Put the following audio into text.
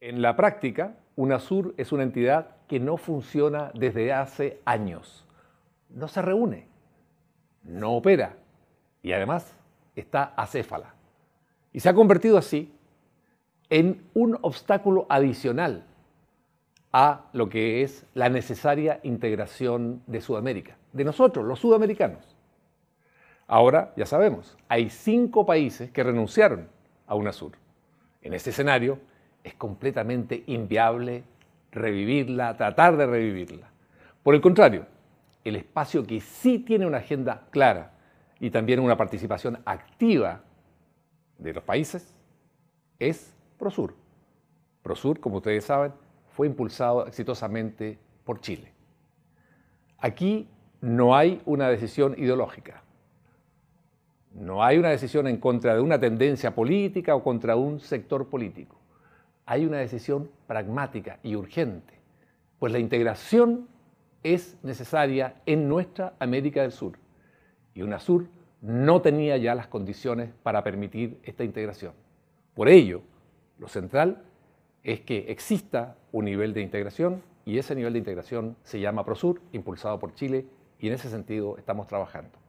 En la práctica, UNASUR es una entidad que no funciona desde hace años. No se reúne, no opera y además está acéfala. Y se ha convertido así en un obstáculo adicional a lo que es la necesaria integración de Sudamérica, de nosotros, los sudamericanos. Ahora, ya sabemos, hay cinco países que renunciaron a UNASUR. En este escenario, es completamente inviable revivirla, tratar de revivirla. Por el contrario, el espacio que sí tiene una agenda clara y también una participación activa de los países es Prosur. Prosur, como ustedes saben, fue impulsado exitosamente por Chile. Aquí no hay una decisión ideológica. No hay una decisión en contra de una tendencia política o contra un sector político hay una decisión pragmática y urgente, pues la integración es necesaria en nuestra América del Sur y UNASUR no tenía ya las condiciones para permitir esta integración. Por ello, lo central es que exista un nivel de integración y ese nivel de integración se llama PROSUR, impulsado por Chile, y en ese sentido estamos trabajando.